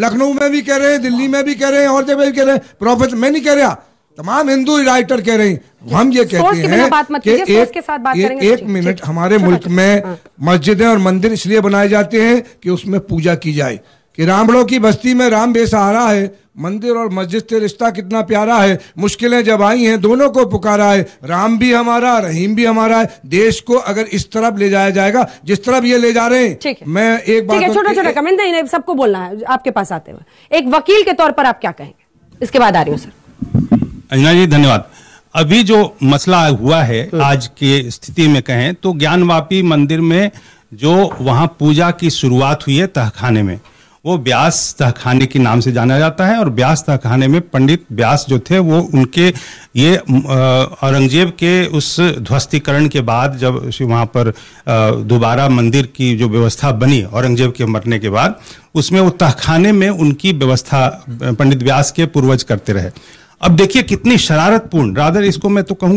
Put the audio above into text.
लखनऊ में भी कह रहे हैं दिल्ली में भी कह रहे हैं और जगह भी कह रहे हैं प्रोफेसर मैं नहीं कह रहा तमाम हिंदू राइटर कह रहे हैं हम ये कहते हैं कि एक, के साथ बात तो एक, एक मिनट हमारे मुल्क में हाँ। मस्जिदें और मंदिर इसलिए बनाए जाते हैं कि उसमें पूजा की जाए कि रामड़ों की बस्ती में राम बेसहारा है मंदिर और मस्जिद से रिश्ता कितना प्यारा है मुश्किलें जब आई हैं दोनों को पुकारा है राम भी हमारा रहीम भी हमारा है देश को अगर इस तरफ ले जाया जाएगा जिस तरफ ये ले जा रहे हैं मैं एक बात छोटा छोटा कमेंट नहीं सबको बोलना है आपके पास आते हुए एक वकील के तौर पर आप क्या कहेंगे इसके बाद आ रही हूँ सर अंजना जी धन्यवाद अभी जो मसला हुआ है हम्म। आज की स्थिति में कहें तो ज्ञानवापी मंदिर में जो वहाँ पूजा की शुरुआत हुई है तहखाने में वो ब्यास तहखाने के नाम से जाना जाता है और ब्यास तहखाने में पंडित ब्यास जो थे वो उनके ये औरंगजेब के उस ध्वस्तीकरण के बाद जब वहाँ पर दोबारा मंदिर की जो व्यवस्था बनी औरंगजेब के मरने के बाद उसमें वो तहखाने में उनकी व्यवस्था पंडित व्यास के पूर्वज करते रहे अब देखिए कितनी शरारतपूर्ण राधर इसको मैं तो कहूँगा